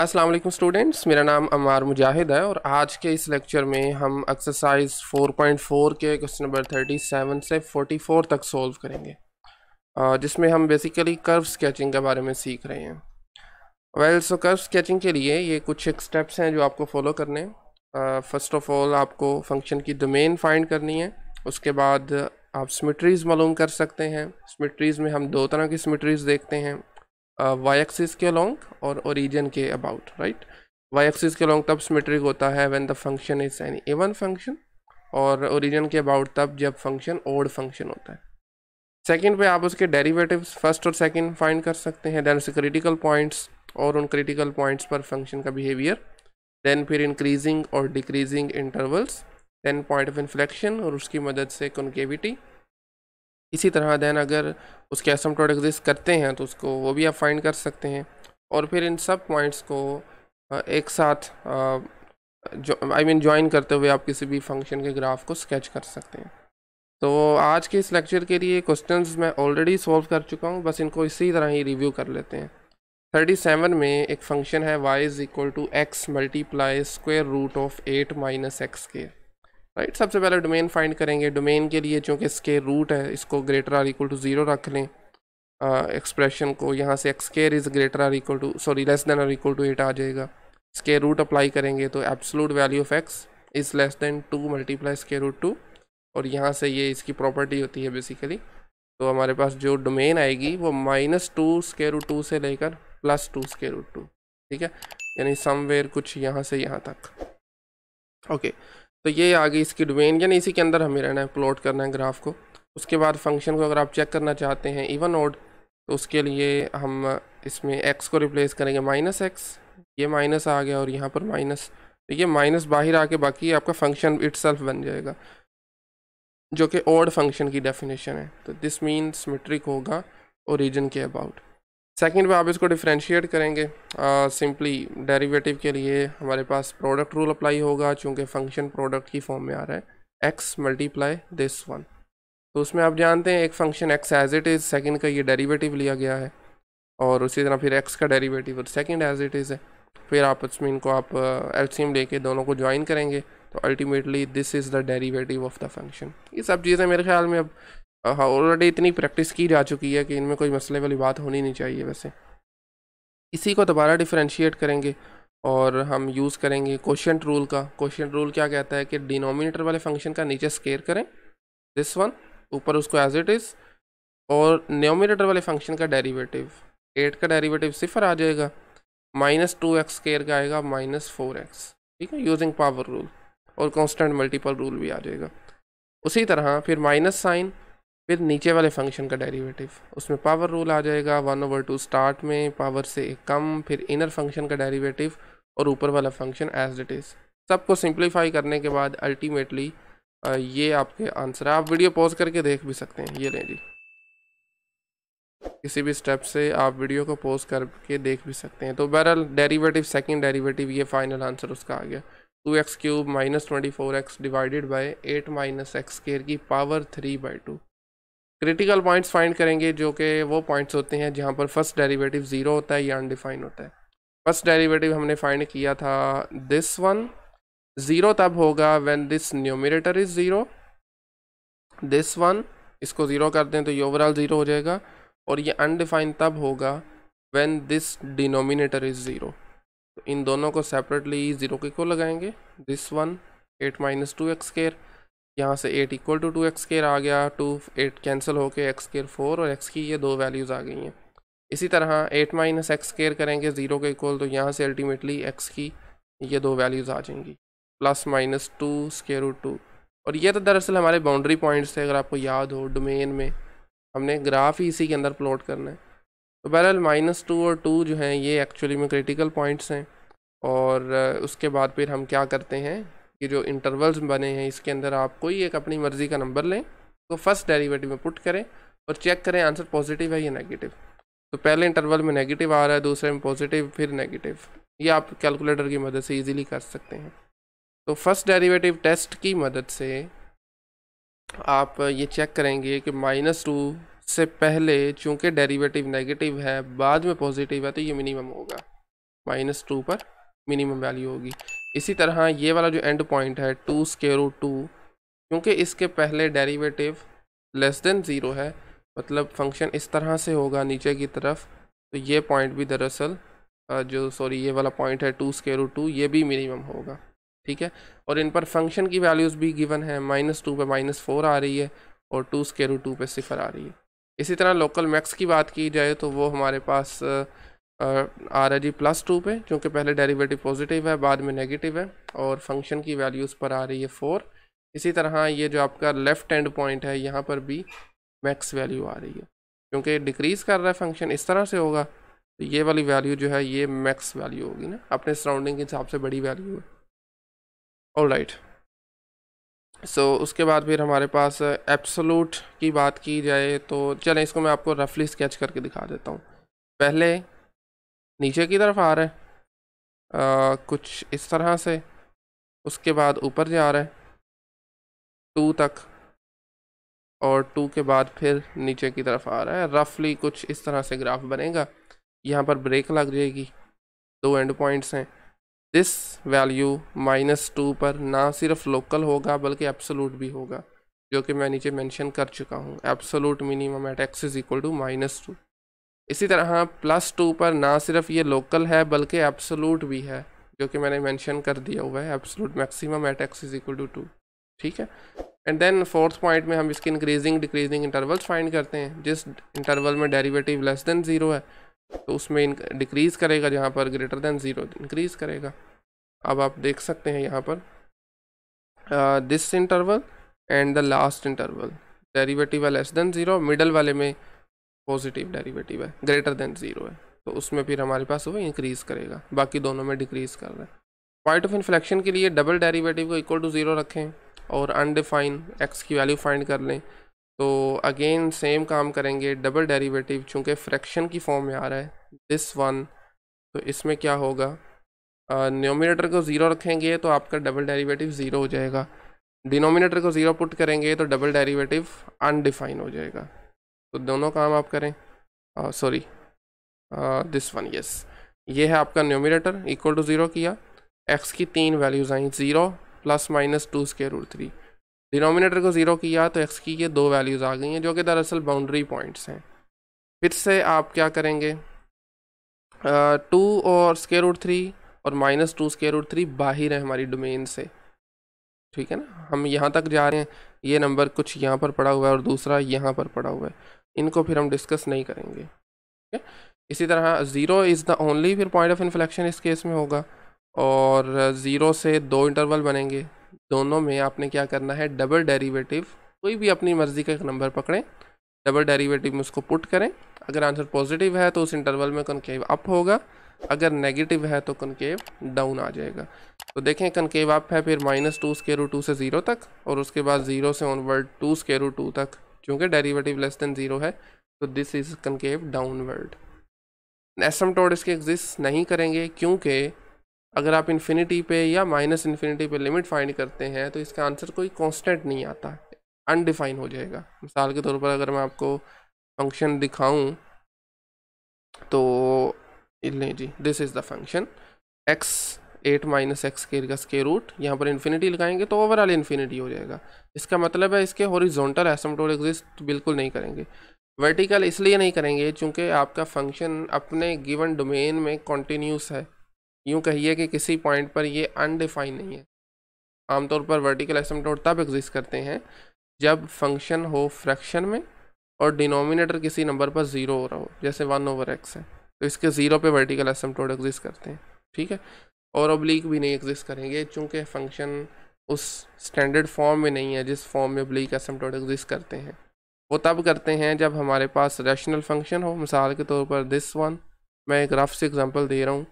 अस्सलाम वालेकुम स्टूडेंट्स मेरा नाम अमार मुजाहिद है और आज के इस लेक्चर में हम एक्सरसाइज 4.4 के क्वेश्चन नंबर 37 से 44 तक सॉल्व करेंगे जिसमें हम बेसिकली कर्व स्केचिंग के बारे में सीख रहे हैं वेल सो कर्व स्केचिंग के लिए ये कुछ एक स्टेप्स हैं जो आपको फॉलो करने हैं फर्स्ट ऑफ ऑल आपको फंक्शन की डोमेन फाइंड करनी है उसके बाद आप सिमेट्रीज़ मालूम कर सकते हैं सिमेट्रीज़ में हम दो तरह की सिमेट्रीज़ देखते हैं वाई एक्सिस के अलोंग और ओरिजिन के अबाउट राइट वाई एक्सिस के अलोंग तब सिमेट्रिक होता है when the function is an even function और ओरिजिन के अबाउट तब जब फंक्शन ओड फंक्शन होता है सेकंड पे आप उसके डेरिवेटिव्स फर्स्ट और सेकंड फाइंड कर सकते हैं देन उसके क्रिटिकल पॉइंट्स और उन क्रिटिकल पॉइंट्स पर फंक्शन का बिहेवियर देन फिर इंक्रीजिंग और decreasing intervals then point of inflection और उसकी मदद से कॉन्केविटी इसी तरह देन अगर उसके एसमटोड एग्जिस्ट करते हैं तो उसको वो भी आप फाइंड कर सकते हैं और फिर इन सब पॉइंट्स को एक साथ आई मीन ज्वाइन करते हुए आप किसी भी फंक्शन के ग्राफ को स्केच कर सकते हैं तो आज के इस लेक्चर के लिए क्वेश्चंस मैं ऑलरेडी सॉल्व कर चुका हूँ बस इनको इसी तरह ही रिव्यू कर लेते हैं 37 में एक फंक्शन है y is equal to x multiply square root of eight minus x के राइट right? सबसे पहले डोमेन फाइंड करेंगे डोमेन के लिए चूँकि इसके रूट है इसको greater or equal to zero रख लें एक्सप्रेशन को यहाँ से x square is greater or equal to sorry less than or equal to eight आ जाएगा स्केयर रूट अप्लाई करेंगे तो absolute value of x is less than two multiply square root two और यहाँ से ये इसकी प्रॉपर्टी होती है बेसिकली तो हमारे पास जो डोमेन आएगी वो minus two square root two से लेकर plus two square root two ठीक है यानी समवेयर कुछ यहाँ से यहाँ तक ओके okay. तो ये आ गई इसकी डोमेन यानी इसी के अंदर हमें रहना है प्लॉट करना है ग्राफ को उसके बाद फंक्शन को अगर आप चेक करना चाहते हैं इवन ओड तो उसके लिए हम इसमें एक्स को रिप्लेस करेंगे माइनस एक्स ये माइनस आ गया और यहाँ पर माइनस तो ये माइनस बाहर आके बाकी आपका फंक्शन इट बन जाएगा जो कि ओड फंक्शन की डेफिनेशन है तो दिस मीन्स मिट्रिक होगा ओरिजिन के अबाउट सेकंड में आप इसको डिफ्रेंशिएट करेंगे सिंपली डेरिवेटिव के लिए हमारे पास प्रोडक्ट रूल अप्लाई होगा चूँकि फंक्शन प्रोडक्ट की फॉर्म में आ रहा है एक्स मल्टीप्लाई दिस वन तो उसमें आप जानते हैं एक function x as it is second का ये डेरीवेटिव लिया गया है और उसी तरह फिर एक्स का डेरीवेटिव और सेकेंड एज इट इज़ है फिर आप उसमें इनको आप एल्सीम लेके दोनों को ज्वाइन करेंगे तो ultimately this is the derivative of the function ये सब चीज़ें मेरे ख्याल में अब हाँ ऑलरेडी इतनी प्रैक्टिस की जा चुकी है कि इनमें कोई मसले वाली बात होनी नहीं चाहिए वैसे इसी को दोबारा डिफ्रेंशिएट करेंगे और हम यूज़ करेंगे क्वेश्चन रूल का क्वेश्चन रूल क्या कहता है कि डिनोमिनेटर वाले फंक्शन का नीचे स्केयर करें दिस वन ऊपर उसको एज इट इज़ और न्योमिनेटर वाले फंक्शन का डेरीवेटिव एट का डेरीवेटिव सिफर आ जाएगा माइनस टू एक्स स्केयर का आएगा माइनस फोर एक्स ठीक है यूजिंग पावर रूल और कॉन्स्टेंट मल्टीपल रूल भी आ जाएगा उसी तरह फिर माइनस साइन फिर नीचे वाले फंक्शन का डेरिवेटिव उसमें पावर रूल आ जाएगा वन ओवर टू स्टार्ट में पावर से कम फिर इनर फंक्शन का डेरिवेटिव और ऊपर वाला फंक्शन एज इट इज़ सबको सिंप्लीफाई करने के बाद अल्टीमेटली ये आपके आंसर है आप वीडियो पॉज करके देख भी सकते हैं ये लें जी किसी भी स्टेप से आप वीडियो को पॉज करके देख भी सकते हैं तो बहरहाल डेरिवेटिव सेकंड डेरिवेटिव ये फाइनल आंसर उसका आ गया two x cube minus twenty four x divided by eight minus x square की power three by two critical points find करेंगे जो कि वो पॉइंट्स होते हैं जहाँ पर फर्स्ट डेरिवेटिव ज़ीरो होता है या अनडिफाइन होता है फर्स्ट डेरिवेटिव हमने फाइंड किया था दिस वन ज़ीरो तब होगा when this numerator is zero this one इसको ज़ीरो कर दें तो ये ओवरऑल ज़ीरो हो जाएगा और ये अनडिफाइन तब होगा when this denominator is zero इन दोनों को सेपरेटली ज़ीरो के को लगाएंगे this one eight minus two x square यहाँ से eight equal to two x square आ गया टू एट कैंसिल होकर एक्स केयर फोर और एक्स की ये दो वैल्यूज़ आ गई हैं इसी तरह एट माइनस एक्स केयर करेंगे ज़ीरो के इक्वल तो यहाँ से अल्टीमेटली एक्स की ये दो वैल्यूज़ आ जाएंगी plus minus two square root two और ये तो दरअसल हमारे बाउंड्री पॉइंट्स थे अगर आपको याद हो डोमेन में हमने ग्राफ ही इसी के अंदर प्लॉट करना है तो बहरहाल माइनस टू और टू जो हैं ये एक्चुअली में क्रिटिकल पॉइंट्स हैं और उसके बाद फिर हम क्या करते हैं ये जो इंटरवल्स बने हैं इसके अंदर आप कोई एक अपनी मर्ज़ी का नंबर लें तो फर्स्ट डेरिवेटिव में पुट करें और चेक करें आंसर पॉजिटिव है या नेगेटिव तो पहले इंटरवल में नेगेटिव आ रहा है दूसरे में पॉजिटिव फिर नेगेटिव ये आप कैलकुलेटर की मदद से इजीली कर सकते हैं तो फर्स्ट डेरिवेटिव टेस्ट की मदद से आप ये चेक करेंगे कि माइनस टू से पहले चूँकि डेरिवेटिव नेगेटिव है बाद में पॉजिटिव है तो ये मिनिमम होगा माइनस टू पर मिनिमम वैल्यू होगी इसी तरह ये वाला जो एंड पॉइंट है टू स्केयर टू क्योंकि इसके पहले डेरिवेटिव लेस देन ज़ीरो है मतलब फंक्शन इस तरह से होगा नीचे की तरफ तो ये पॉइंट भी दरअसल जो सॉरी ये वाला पॉइंट है टू स्केयर टू ये भी मिनिमम होगा ठीक है और इन पर फंक्शन की वैल्यूज़ भी गिवन है माइनस टू पर माइनस फोर आ रही है और टू स्केयर टू पर सिफर आ रही है इसी तरह लोकल मैक्स की बात की जाए तो वो हमारे पास आ रहा है जी प्लस टू पे क्योंकि पहले डेरिवेटिव पॉजिटिव है बाद में नेगेटिव है और फंक्शन की वैल्यूज़ पर आ रही है फोर इसी तरह ये जो आपका लेफ़्ट एंड पॉइंट है यहाँ पर भी मैक्स वैल्यू आ रही है क्योंकि डिक्रीज़ कर रहा है फंक्शन इस तरह से होगा तो ये वाली वैल्यू जो है ये मैक्स वैल्यू होगी ना अपने सराउंडिंग के हिसाब से बड़ी वैल्यू है ऑल राइट सो उसके बाद फिर हमारे पास एप्सोलूट की बात की जाए तो चलें इसको मैं आपको रफली स्केच करके दिखा देता हूँ पहले नीचे की तरफ आ रहे हैं कुछ इस तरह से उसके बाद ऊपर जा रहे हैं टू तक और टू के बाद फिर नीचे की तरफ आ रहा है रफली कुछ इस तरह से ग्राफ बनेगा यहाँ पर ब्रेक लग जाएगी दो एंड पॉइंट्स हैं दिस वैल्यू माइनस टू पर ना सिर्फ लोकल होगा बल्कि एब्सोलूट भी होगा जो कि मैं नीचे मेंशन कर चुका हूँ absolute minimum at x is equal to minus two इसी तरह प्लस हाँ, टू पर ना सिर्फ ये लोकल है बल्कि एब्सोलूट भी है जो कि मैंने मेंशन कर दिया हुआ है absolute maximum at x is equal to two ठीक है एंड देन फोर्थ पॉइंट में हम इसकी इंक्रीजिंग डिक्रीजिंग इंटरवल्स फाइंड करते हैं जिस इंटरवल में डेरिवेटिव लेस देन ज़ीरो है तो उसमें डिक्रीज़ करेगा जहाँ पर ग्रेटर देन ज़ीरो इंक्रीज़ करेगा अब आप देख सकते हैं यहाँ पर this interval and the last interval derivative less than zero middle वाले में पॉजिटिव डेरिवेटिव है ग्रेटर देन ज़ीरो है तो उसमें फिर हमारे पास वो इंक्रीज़ करेगा बाकी दोनों में डिक्रीज़ कर रहा है पॉइंट ऑफ इन्फ्लेक्शन के लिए डबल डेरिवेटिव को इक्वल टू ज़ीरो रखें और अनडिफाइन एक्स की वैल्यू फाइंड कर लें तो अगेन सेम काम करेंगे डबल डेरिवेटिव चूँकि फ्रैक्शन की फॉर्म में आ रहा है दिस वन तो इसमें क्या होगा न्योमिनेटर को ज़ीरो रखेंगे तो आपका डबल डेरिवेटिव ज़ीरो हो जाएगा डिनोमिनेटर को ज़ीरो पुट करेंगे तो डबल डेरिवेटिव अनडिफाइन हो जाएगा तो दोनों काम आप करें सॉरी दिस वन यस ये है आपका न्योमिनेटर इक्वल टू ज़ीरो किया एक्स की तीन वैल्यूज़ आई zero plus minus two square root three denominator को ज़ीरो किया तो एक्स की ये दो वैल्यूज़ आ गई हैं जो कि दरअसल बाउंड्री पॉइंट्स हैं फिर से आप क्या करेंगे टू और स्केयर रूट थ्री और minus two square root three बाहर है हमारी डोमेन से ठीक है ना हम यहाँ तक जा रहे हैं ये नंबर कुछ यहाँ पर पड़ा हुआ है और दूसरा यहाँ पर पड़ा हुआ है इनको फिर हम डिस्कस नहीं करेंगे ठीक है इसी तरह ज़ीरो इज़ द ओनली फिर पॉइंट ऑफ इन्फ्लेक्शन इस केस में होगा और ज़ीरो से दो इंटरवल बनेंगे दोनों में आपने क्या करना है डबल डेरीवेटिव कोई भी अपनी मर्ज़ी का एक नंबर पकड़ें डबल डेरीवेटिव में उसको पुट करें अगर आंसर पॉजिटिव है तो उस इंटरवल में कन्केव अप होगा अगर नेगेटिव है तो कनकेव डाउन आ जाएगा तो देखें कनकेव अप है फिर माइनस टू स्केरू टू से ज़ीरो तक और उसके बाद ज़ीरो से ऑनवर्ड टू स्केरू टू तक क्योंकि डेरिवेटिव लेस देन ज़ीरो है तो दिस इज़ कनकेव डाउनवर्ड टोड इसके एग्जिस्ट नहीं करेंगे क्योंकि अगर आप इन्फिनिटी पे या माइनस इन्फिनिटी पे लिमिट फाइंड करते हैं तो इसका आंसर कोई कॉन्स्टेंट नहीं आता अनडिफाइन हो जाएगा मिसाल के तौर पर अगर मैं आपको फंक्शन दिखाऊं तो नहीं जी this is the function x eight minus x के का स्के रूट यहाँ पर इन्फिनिटी लगाएंगे तो ओवरऑल इन्फिनिटी हो जाएगा इसका मतलब है इसके हॉरिजॉन्टल एसमटोल एग्जिस्ट बिल्कुल नहीं करेंगे वर्टिकल इसलिए नहीं करेंगे चूँकि आपका फंक्शन अपने गिवन डोमेन में कॉन्टीन्यूस है यूँ कहिए कि किसी पॉइंट पर ये अनडिफाइन नहीं है आमतौर पर वर्टिकल एसमटोड तब एग्जिस्ट करते हैं जब फंक्शन हो फ्रैक्शन में और डिनोमिनेटर किसी नंबर पर ज़ीरो हो रहा हो जैसे वन ओवर एक्स है तो इसके ज़ीरो पे वर्टिकल टोड एग्जिस्ट करते हैं ठीक है और ओब्लिक भी नहीं एग्जिस्ट करेंगे चूँकि फंक्शन उस स्टैंडर्ड फॉर्म में नहीं है जिस फॉर्म में ओब्लिक टोड एग्जिस्ट करते हैं वो तब करते हैं जब हमारे पास रैशनल फंक्शन हो मिसाल के तौर पर दिस वन मैं एक रफ से एग्ज़ाम्पल दे रहा हूँ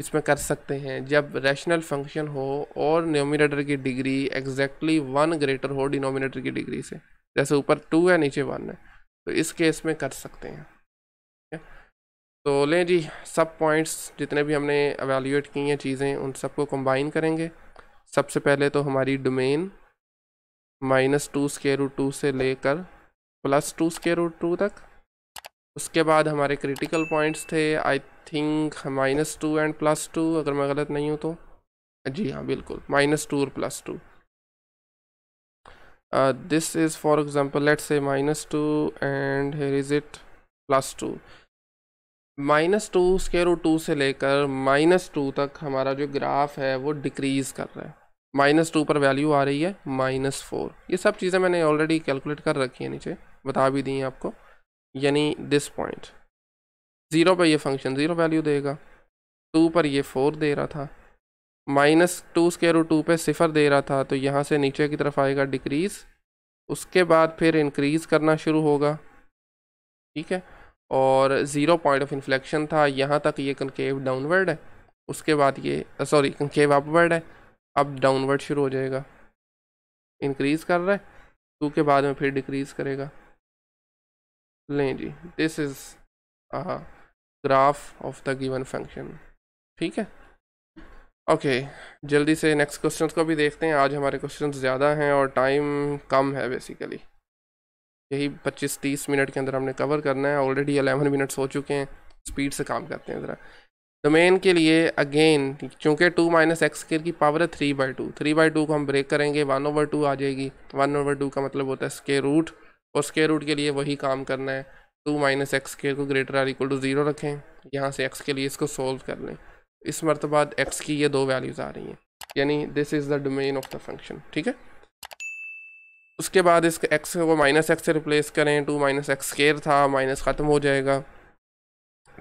इसमें कर सकते हैं जब रैशनल फंक्शन हो और न्योमिनेटर की डिग्री एग्जैक्टली वन ग्रेटर हो डिनोमिनेटर की डिग्री से जैसे ऊपर टू है नीचे वन है तो इस केस में कर सकते हैं तो लें जी सब पॉइंट्स जितने भी हमने एवेल्यूएट की हैं चीज़ें उन सबको कंबाइन करेंगे सबसे पहले तो हमारी domain minus two square root two से लेकर plus two square root two तक उसके बाद हमारे क्रिटिकल पॉइंट्स थे I think minus two and plus two अगर मैं गलत नहीं हूँ तो जी हाँ बिल्कुल माइनस टू और plus two this is for example let say minus two and here is it plus two minus two square root two से लेकर माइनस टू तक हमारा जो ग्राफ है वो डिक्रीज़ कर रहा है माइनस टू पर वैल्यू आ रही है माइनस फोर ये सब चीज़ें मैंने ऑलरेडी कैलकुलेट कर रखी है नीचे बता भी दी हैं आपको यानी दिस पॉइंट ज़ीरो पर ये फंक्शन ज़ीरो वैल्यू देगा टू पर ये फोर दे रहा था minus two square root two पर सिफर दे रहा था तो यहाँ से नीचे की तरफ आएगा डिक्रीज़ उसके बाद फिर इंक्रीज़ करना शुरू होगा ठीक है और ज़ीरो पॉइंट ऑफ इन्फ्लेक्शन था यहाँ तक ये कंकेव डाउनवर्ड है उसके बाद ये सॉरी कंकेव अपवर्ड है अब डाउनवर्ड शुरू हो जाएगा इंक्रीज़ कर रहा है टू के बाद में फिर डिक्रीज़ करेगा लें जी this is graph of the given function ठीक है ओके okay, जल्दी से नेक्स्ट क्वेश्चंस को भी देखते हैं आज हमारे क्वेश्चंस ज़्यादा हैं और टाइम कम है बेसिकली यही पच्चीस तीस मिनट के अंदर हमने कवर करना है ऑलरेडी अलेवन मिनट्स हो चुके हैं स्पीड से काम करते हैं ज़रा डोमेन के लिए अगेन चूँकि टू माइनस एक्स स्केयर की पावर है three by two three by two को हम ब्रेक करेंगे वन ओवर टू आ जाएगी वन ओवर टू का मतलब होता है स्केयर रूट और स्केयर रूट के लिए वही काम करना है टू माइनस एक्स स्केयर को greater or equal to zero रखें यहाँ से एक्स के लिए इसको सोल्व कर लें इस मरतबाद एक्स की ये दो वैल्यूज़ आ रही हैं यानी this is the domain of the function ठीक है उसके बाद इस एक्स को माइनस एक्स से रिप्लेस करें टू माइनस एक्स स्केयर था माइनस ख़त्म हो जाएगा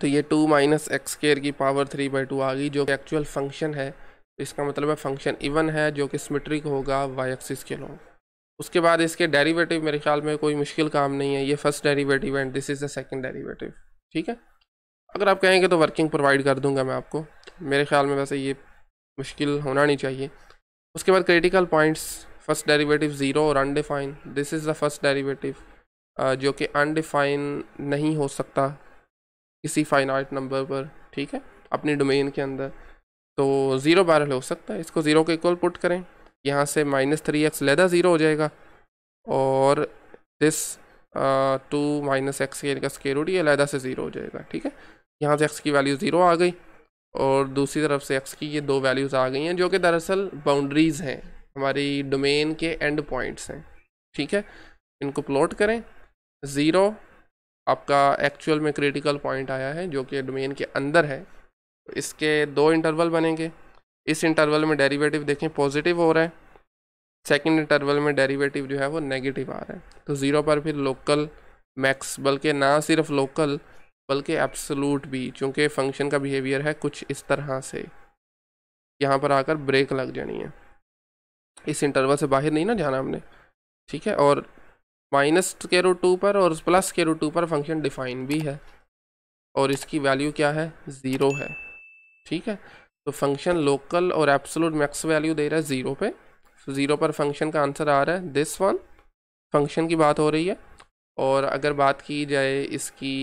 तो ये टू माइनस एक्स केयर की पावर थ्री बाई टू आ गई जो एक्चुअल फंक्शन है तो इसका मतलब है फंक्शन इवन है जो कि सिमेट्रिक होगा वाई एक्सिस के लोग उसके बाद इसके डेरिवेटिव मेरे ख्याल में कोई मुश्किल काम नहीं है ये first derivative and this is the second derivative ठीक है अगर आप कहेंगे तो वर्किंग प्रोवाइड कर दूंगा मैं आपको मेरे ख्याल में वैसे ये मुश्किल होना नहीं चाहिए उसके बाद critical points first derivative zero और undefined this is the first derivative जो कि अनडिफाइन नहीं हो सकता किसी फाइनाइट नंबर पर ठीक है अपनी डोमेन के अंदर तो ज़ीरो बारल हो सकता है इसको ज़ीरो के इक्वल पुट करें यहाँ से माइनस थ्री एक्स लेदा ज़ीरो हो जाएगा और दिस टू माइनस एक्स के इनका स्केयर उठ लहदा से ज़ीरो हो जाएगा ठीक है यहाँ से एक्स की वैल्यू ज़ीरो आ गई और दूसरी तरफ से एक्स की ये दो वैल्यूज़ आ गई हैं जो कि दरअसल बाउंड्रीज़ हैं हमारी डोमेन के एंड पॉइंट्स हैं ठीक है इनको प्लॉट करें ज़ीरो आपका एक्चुअल में क्रिटिकल पॉइंट आया है जो कि डोमेन के अंदर है तो इसके दो इंटरवल बनेंगे इस इंटरवल में डेरिवेटिव देखें पॉजिटिव हो रहा है सेकंड इंटरवल में डेरिवेटिव जो है वो नेगेटिव आ रहा है तो ज़ीरो पर फिर लोकल मैक्स बल्कि ना सिर्फ लोकल बल्कि एब्सलूट भी चूँकि फंक्शन का बिहेवियर है कुछ इस तरह से यहाँ पर आकर ब्रेक लग जानी है इस इंटरवल से बाहर नहीं ना जाना हमने ठीक है और माइनस के रो टू पर और प्लस के रो टू पर फंक्शन डिफाइन भी है और इसकी वैल्यू क्या है ज़ीरो है ठीक है तो फंक्शन लोकल और एप्सोलूट मैक्स वैल्यू दे रहा है ज़ीरो पे तो ज़ीरो पर फंक्शन का आंसर आ रहा है दिस वन फंक्शन की बात हो रही है और अगर बात की जाए इसकी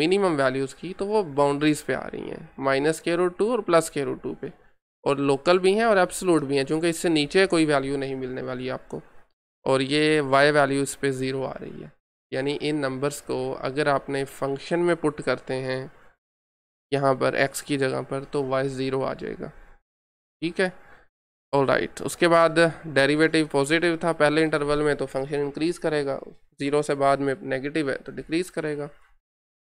मिनिमम वैल्यूज़ की तो वो बाउंड्रीज़ पे आ रही हैं माइनस के रो टू और प्लस के रो टू पर और लोकल भी हैं और एब्सोलूट भी हैं क्योंकि इससे नीचे कोई वैल्यू नहीं मिलने वाली आपको और ये वाई वैल्यू इस पर ज़ीरो आ रही है यानी इन नंबर्स को अगर आपने फंक्शन में पुट करते हैं यहाँ पर एक्स की जगह पर तो वाई ज़ीरो आ जाएगा ठीक है ऑल राइट उसके बाद डेरिवेटिव पॉजिटिव था पहले इंटरवल में तो फंक्शन इंक्रीज़ करेगा ज़ीरो से बाद में नेगेटिव है तो डिक्रीज़ करेगा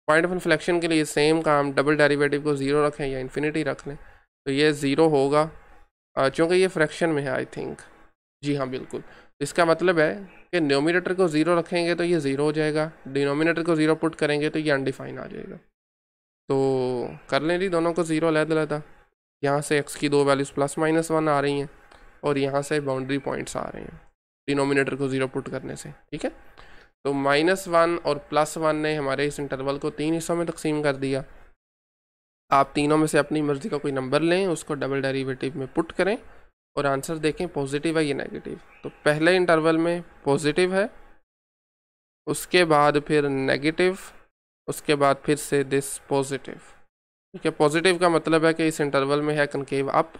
पॉइंट ऑफ इन्फ्लेक्शन के लिए सेम काम डबल डेरिवेटिव को ज़ीरो रखें या इन्फिनिटी रख लें तो ये ज़ीरो होगा क्योंकि ये फ्रैक्शन में है आई थिंक जी हाँ बिल्कुल तो इसका मतलब है कि न्योमिनेटर को ज़ीरो रखेंगे तो ये ज़ीरो हो जाएगा डिनोमिनेटर को ज़ीरो पुट करेंगे तो ये अनडिफाइन आ जाएगा तो कर लें जी दोनों को ज़ीरो अलहद अलहदा यहाँ से एक्स की दो वैल्यूज़ प्लस माइनस वन आ रही हैं और यहाँ से बाउंड्री पॉइंट्स आ रहे हैं डिनोमिनेटर को ज़ीरो पुट करने से ठीक है तो माइनस वन और प्लस वन ने हमारे इस इंटरवल को तीन हिस्सों में तकसीम कर दिया आप तीनों में से अपनी मर्ज़ी का कोई नंबर लें उसको डबल डेरिवेटिव में पुट करें और आंसर देखें पॉजिटिव है या नेगेटिव तो पहले इंटरवल में पॉजिटिव है उसके बाद फिर नेगेटिव उसके बाद फिर से दिस पॉजिटिव ठीक है पॉजिटिव का मतलब है कि इस इंटरवल में है कनकेव अप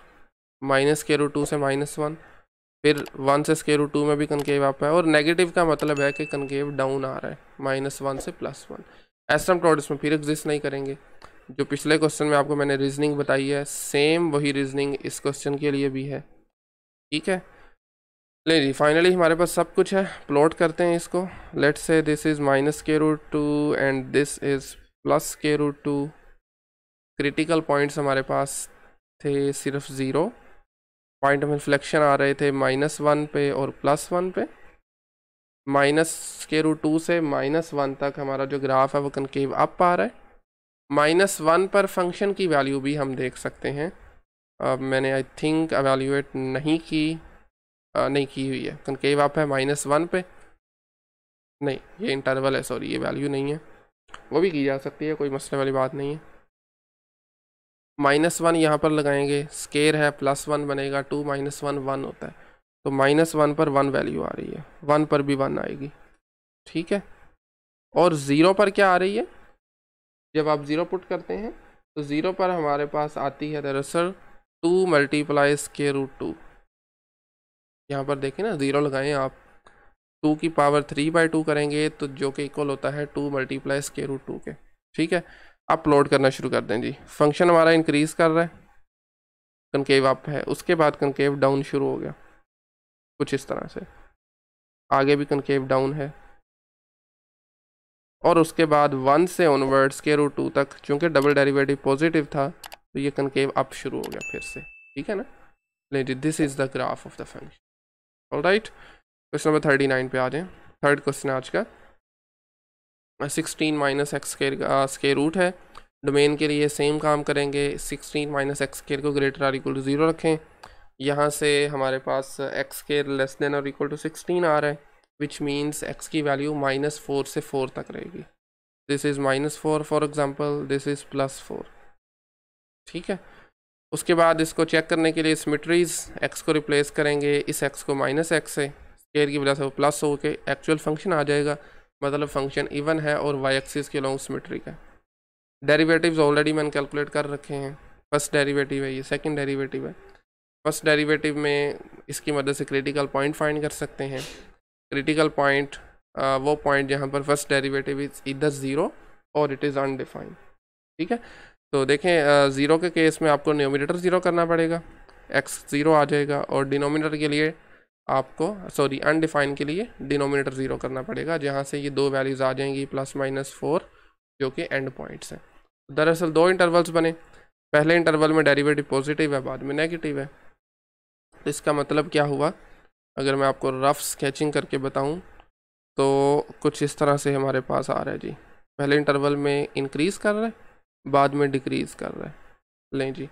माइनस के रू टू से माइनस वन फिर वन से स्केरू टू में भी कनकेव अप है और नेगेटिव का मतलब है कि कनकेव डाउन आ रहा है माइनस वन से प्लस वन एस्ट्रम प्रोडक्ट्स में फिर एग्जिस्ट नहीं करेंगे जो पिछले क्वेश्चन में आपको मैंने रीजनिंग बताई है सेम वही रीजनिंग इस क्वेश्चन के लिए भी है ठीक है ले जी फाइनली हमारे पास सब कुछ है प्लॉट करते हैं इसको let say this is minus के root two and this is plus के रूट टू क्रिटिकल पॉइंट्स हमारे पास थे सिर्फ ज़ीरो पॉइंट ऑफ इन्फ्लेक्शन आ रहे थे माइनस वन पे और प्लस वन पे माइनस के रूट टू से माइनस वन तक हमारा जो ग्राफ है वो कनकेव अप आ रहा है माइनस वन पर फंक्शन की वैल्यू भी हम देख सकते हैं अब मैंने आई थिंक अवेल्यूएट नहीं की आ, नहीं की हुई है कनकेव तो आप है माइनस वन पे नहीं ये इंटरवल है सॉरी ये वैल्यू नहीं है वो भी की जा सकती है कोई मसले वाली बात नहीं है माइनस वन यहाँ पर लगाएंगे स्केयर है प्लस वन बनेगा टू माइनस वन वन होता है तो माइनस वन पर वन वैल्यू आ रही है वन पर भी वन आएगी ठीक है और ज़ीरो पर क्या आ रही है जब आप ज़ीरो पुट करते हैं तो ज़ीरो पर हमारे पास आती है दरअसल टू मल्टीप्लाई के रूट टू यहाँ पर देखें ना ज़ीरो लगाएं आप टू की पावर थ्री बाई टू करेंगे तो जो कि इक्वल होता है टू मल्टीप्लाई के रूट टू के ठीक है आप लोड करना शुरू कर दें जी फंक्शन हमारा इंक्रीज़ कर रहा है कनकेव अप है उसके बाद कनकेव डाउन शुरू हो गया कुछ इस तरह से आगे भी कनकेव डाउन है और उसके बाद वन से ऑनवर्ड्स के रूट टू तक चूँकि डबल डेरीवेटिव पॉजिटिव था तो ये कनकेव अप शुरू हो गया फिर से ठीक है ना let this is the graph of the function all right question number thirty nine पे आ जाए थर्ड क्वेश्चन आज का सिक्सटीन माइनस एक्स का स्के रूट है डोमेन के लिए सेम काम करेंगे सिक्सटीन माइनस एक्स केयर को greater or equal to zero रखें यहाँ से हमारे पास एक्स केयर लेस देन और इक्वल टू सिक्सटीन आ रहा है विच मीन्स एक्स की वैल्यू माइनस फोर से फोर तक रहेगी this is minus four for example this is plus four ठीक है उसके बाद इसको चेक करने के लिए सिमिट्रीज एक्स को रिप्लेस करेंगे इस एक्स को माइनस एक्स से स्केयर की वजह से वो प्लस हो के एक्चुअल फंक्शन आ जाएगा मतलब फंक्शन इवन है और वाई एक्सिस के अलॉन्ग सिमिट्री का डेरीवेटिव ऑलरेडी मैंने कैलकुलेट कर रखे हैं फर्स्ट डेरीवेटिव है ये सेकेंड डेरीवेटिव है फर्स्ट डेरीवेटिव में इसकी मदद से क्रिटिकल पॉइंट फाइंड कर सकते हैं क्रिटिकल पॉइंट uh, वो पॉइंट जहाँ पर फर्स्ट डेरिवेटिव इज़ इधर ज़ीरो और इट इज़ अनडिफाइंड ठीक है तो देखें ज़ीरो uh, के केस में आपको न्योमिनेटर ज़ीरो करना पड़ेगा एक्स ज़ीरो आ जाएगा और डिनोमिनेटर के लिए आपको सॉरी अनडिफाइन के लिए डिनोमिनेटर ज़ीरो करना पड़ेगा जहाँ से ये दो वैल्यूज़ आ जाएंगी प्लस माइनस फोर जो कि एंड पॉइंट्स हैं दरअसल दो इंटरवल्स बने पहले इंटरवल में डेरीवेटिव पॉजिटिव है बाद में नेगेटिव है तो इसका मतलब क्या हुआ अगर मैं आपको रफ़ स्केचिंग करके बताऊं तो कुछ इस तरह से हमारे पास आ रहा है जी पहले इंटरवल में इंक्रीज़ कर रहा है बाद में डिक्रीज़ कर रहा है लें जी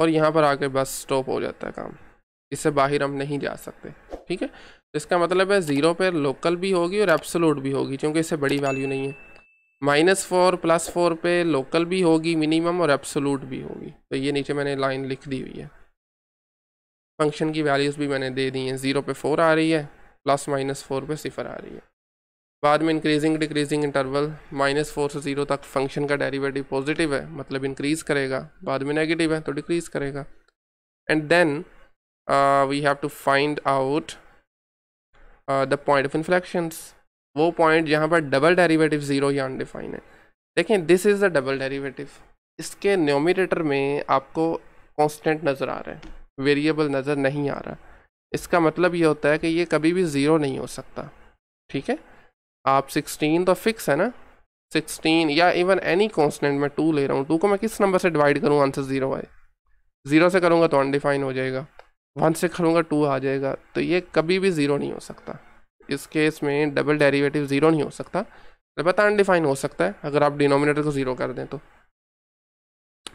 और यहाँ पर आके बस स्टॉप हो जाता है काम इससे बाहर हम नहीं जा सकते ठीक है तो इसका मतलब है ज़ीरो पर लोकल भी होगी और एप्सोलूट भी होगी क्योंकि इससे बड़ी वैल्यू नहीं है माइनस फोर प्लस फोर पे लोकल भी होगी मिनिमम और एब्सोलूट भी होगी तो ये नीचे मैंने लाइन लिख दी हुई है फंक्शन की वैल्यूज़ भी मैंने दे दी हैं ज़ीरो पे फोर आ रही है प्लस माइनस फोर पे सिफर आ रही है बाद में increasing decreasing interval minus four से ज़ीरो तक फंक्शन का डेरिवेटिव पॉजिटिव है मतलब इंक्रीज़ करेगा बाद में नेगेटिव है तो डिक्रीज़ करेगा and then we have to find out the point of inflections वो पॉइंट जहाँ पर डबल डेरीवेटिव ज़ीरो या अनडिफाइन है देखें this is the double derivative इसके न्योमिनेटर में आपको कॉन्स्टेंट नज़र आ रहा है वेरिएबल नज़र नहीं आ रहा इसका मतलब ये होता है कि ये कभी भी ज़ीरो नहीं हो सकता ठीक है आप सिक्सटीन तो फिक्स है ना सिक्सटीन या इवन एनी कॉन्सटेंट मैं टू ले रहा हूँ टू को मैं किस नंबर से डिवाइड करूँ आंसर ज़ीरो आए ज़ीरो से करूँगा तो अनडिफाइन हो जाएगा वन से करूँगा टू आ जाएगा तो ये कभी भी ज़ीरो नहीं हो सकता इस केस में डबल डेरीवेटिव ज़ीरो नहीं हो सकता अलबत्ता तो अनडिफाइन हो सकता है अगर आप डिनोमिनेटर को ज़ीरो कर दें तो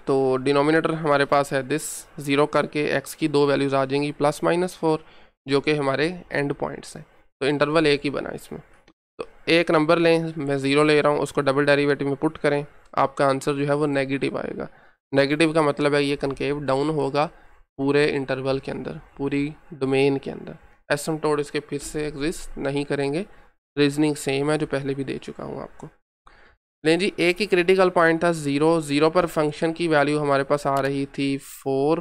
तो डिनोमिनेटर हमारे पास है दिस ज़ीरो करके एक्स की दो वैल्यूज़ आ जाएंगी प्लस माइनस फोर जो कि हमारे एंड पॉइंट्स हैं तो इंटरवल एक ही बना इसमें तो एक नंबर लें मैं ज़ीरो ले रहा हूँ उसको डबल डेरीवेटिव में पुट करें आपका आंसर जो है वो नेगेटिव आएगा नेगेटिव का मतलब है ये कनकेव डाउन होगा पूरे इंटरवल के अंदर पूरी डोमेन के अंदर एसम टोड इसके फिर से एग्जिस्ट नहीं करेंगे रीजनिंग सेम है जो पहले भी दे चुका हूँ आपको नहीं जी एक ही क्रिटिकल पॉइंट था ज़ीरो ज़ीरो पर फंक्शन की वैल्यू हमारे पास आ रही थी फोर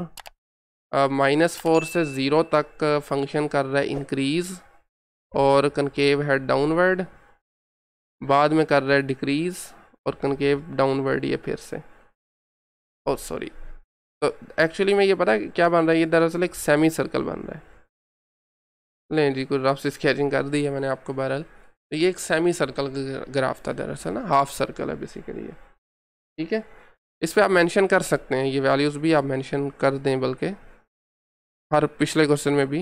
माइनस फोर से ज़ीरो तक फंक्शन कर रहा है इंक्रीज़ और कनकेव है डाउनवर्ड बाद में कर रहा है डिक्रीज़ और कनकेव डाउनवर्ड ये फिर से और oh, सॉरी तो एक्चुअली में ये पता है क्या बन रहा है ये दरअसल एक सेमी सर्कल बन रहा है नहीं जी कुछ रफ स्केचिंग कर दी है मैंने आपको बहरहाल तो ये एक सेमी सर्कल ग्राफ था दरअसल ना हाफ सर्कल है बेसिकली ये ठीक है इस पर आप मेंशन कर सकते हैं ये वैल्यूज़ भी आप मेंशन कर दें बल्कि हर पिछले क्वेश्चन में भी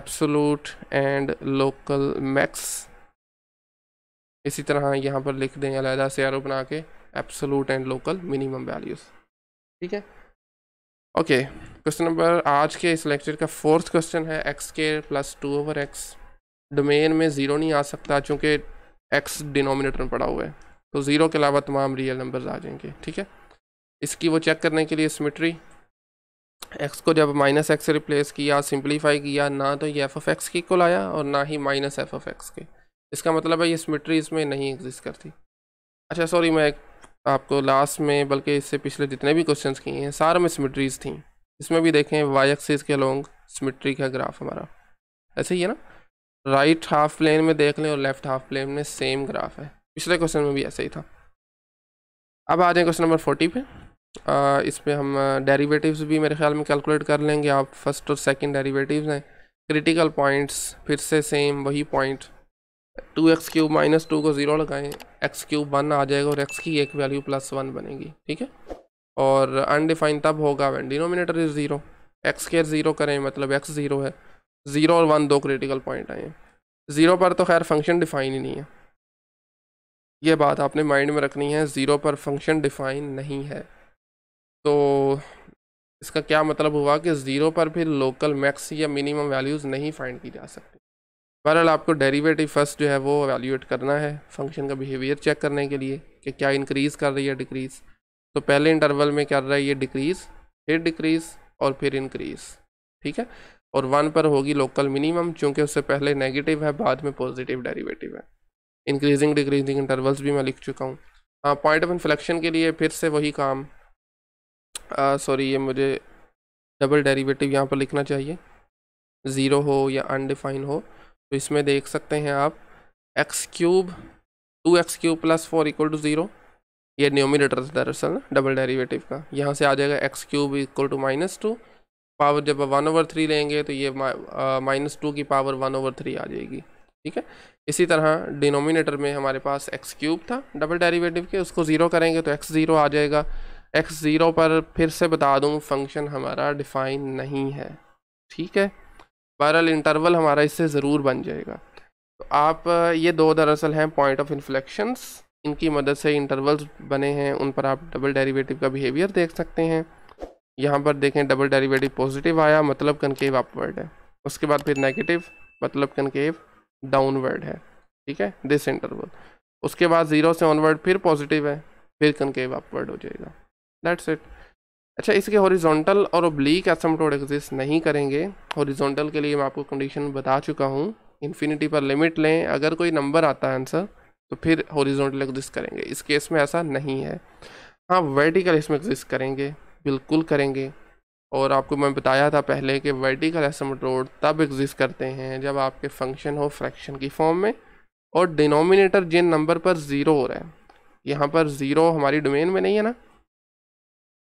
एब्सोलूट एंड लोकल मैक्स इसी तरह यहाँ पर लिख दें अलहदा से आरो बना के absolute and local minimum values ठीक है ओके क्वेश्चन नंबर आज के इस लेक्चर का फोर्थ क्वेश्चन है एक्स के plus two over x domain में ज़ीरो नहीं आ सकता चूँकि एक्स डिनोमिनेटर में पड़ा हुआ है तो ज़ीरो के अलावा तमाम रियल नंबर्स आ जाएंगे ठीक है इसकी वो चेक करने के लिए सिमिट्री एक्स को जब माइनस एक्स रिप्लेस किया सिंपलीफाई किया ना तो ये एफ ऑफ एक्स की इक्वल आया और ना ही माइनस एफ ऑफ एक्स के इसका मतलब है ये सिमिट्री इसमें नहीं एग्जिस्ट करती अच्छा सॉरी मैं आपको लास्ट में बल्कि इससे पिछले जितने भी क्वेश्चंस किए हैं सारे में सिमिट्रीज थी इसमें भी देखें वाई एक्सिस के अलोंग सिमिट्री का ग्राफ हमारा ऐसे ही है ना राइट हाफ प्लेन में देख लें और लेफ्ट हाफ प्लेन में सेम ग्राफ है पिछले क्वेश्चन में भी ऐसा ही था अब आ जाए क्वेश्चन नंबर फोर्टी पे आ, इस पर हम डेरिवेटिव्स भी मेरे ख्याल में कैलकुलेट कर लेंगे आप फर्स्ट और सेकंड डेरिवेटिव्स हैं क्रिटिकल पॉइंट्स फिर से सेम वही point two x cube minus two को ज़ीरो लगाएं एक्स क्यूब वन आ जाएगा और एक्स की एक वैल्यू प्लस वन बनेगी ठीक है और अनडिफाइन तब होगा when denominator is zero x के ज़ीरो करें मतलब एक्स ज़ीरो है ज़ीरो और वन दो क्रिटिकल पॉइंट आए हैं ज़ीरो पर तो खैर फंक्शन डिफाइन ही नहीं है ये बात आपने माइंड में रखनी है ज़ीरो पर फंक्शन डिफाइन नहीं है तो इसका क्या मतलब हुआ कि ज़ीरो पर फिर लोकल मैक्स या मिनिमम वैल्यूज़ नहीं फाइंड की जा सकती बहरहाल आपको डेरीवेटिव फर्स्ट जो है वो वैल्यूएट करना है फंक्शन का बिहेवियर चेक करने के लिए कि क्या इंक्रीज़ कर रही है डिक्रीज़ तो पहले इंटरवल में कर रहा है ये डिक्रीज़ फिर डिक्रीज़ और फिर इंक्रीज़ ठीक है और वन पर होगी लोकल मिनिमम चूँकि उससे पहले नेगेटिव है बाद में पॉजिटिव डेरिवेटिव है इंक्रीजिंग डिक्रीजिंग इंटरवल्स भी मैं लिख चुका हूँ हाँ पॉइंट ऑफ इन्फ्लेक्शन के लिए फिर से वही काम सॉरी ये मुझे डबल डेरीवेटिव यहाँ पर लिखना चाहिए ज़ीरो हो या अनडिफाइन हो तो इसमें देख सकते हैं आप x cube two x cube plus four equal to zero ये न्योमिनेटर दरअसल डबल डेरीवेटिव का यहाँ से आ जाएगा x cube equal to minus two power जब वन ओवर थ्री लेंगे तो ये माइनस टू की पावर वन ओवर थ्री आ जाएगी ठीक है इसी तरह डिनोमिनेटर में हमारे पास एक्स क्यूब था डबल डेरिवेटिव के उसको ज़ीरो करेंगे तो एक्स ज़ीरो आ जाएगा एक्स ज़ीरो पर फिर से बता दूँ फंक्शन हमारा डिफाइन नहीं है ठीक है बहरल इंटरवल हमारा इससे ज़रूर बन जाएगा तो आप ये दो दरअसल हैं पॉइंट ऑफ इन्फ्लेक्शंस इनकी मदद से इंटरवल्स बने हैं उन पर आप डबल डेरिवेटिव का बिहेवियर देख सकते हैं यहाँ पर देखें डबल डेरीवेटिव पॉजिटिव आया मतलब कनकेव अपवर्ड है उसके बाद फिर नेगेटिव मतलब कनकेव डाउनवर्ड है ठीक है दिस इंटरवल उसके बाद ज़ीरो से ऑनवर्ड फिर पॉजिटिव है फिर कनकेव अपवर्ड हो जाएगा दैट्स इट अच्छा इसके हॉरिजॉन्टल और ओब्लीक एसमटोड एग्जिस्ट नहीं करेंगे हॉरिजॉन्टल के लिए मैं आपको कंडीशन बता चुका हूँ इन्फिनिटी पर लिमिट लें अगर कोई नंबर आता है आंसर तो फिर हॉरिजॉन्टल एग्जिस्ट करेंगे इस केस में ऐसा नहीं है हाँ वर्टिकल इसमें एग्जिस्ट करेंगे बिल्कुल करेंगे और आपको मैं बताया था पहले कि वर्टिकल एस्टिमेट रोड तब एग्जिस्ट करते हैं जब आपके फंक्शन हो फ्रैक्शन की फॉर्म में और डिनोमिनेटर जिन नंबर पर ज़ीरो हो रहा है यहाँ पर ज़ीरो हमारी डोमेन में नहीं है ना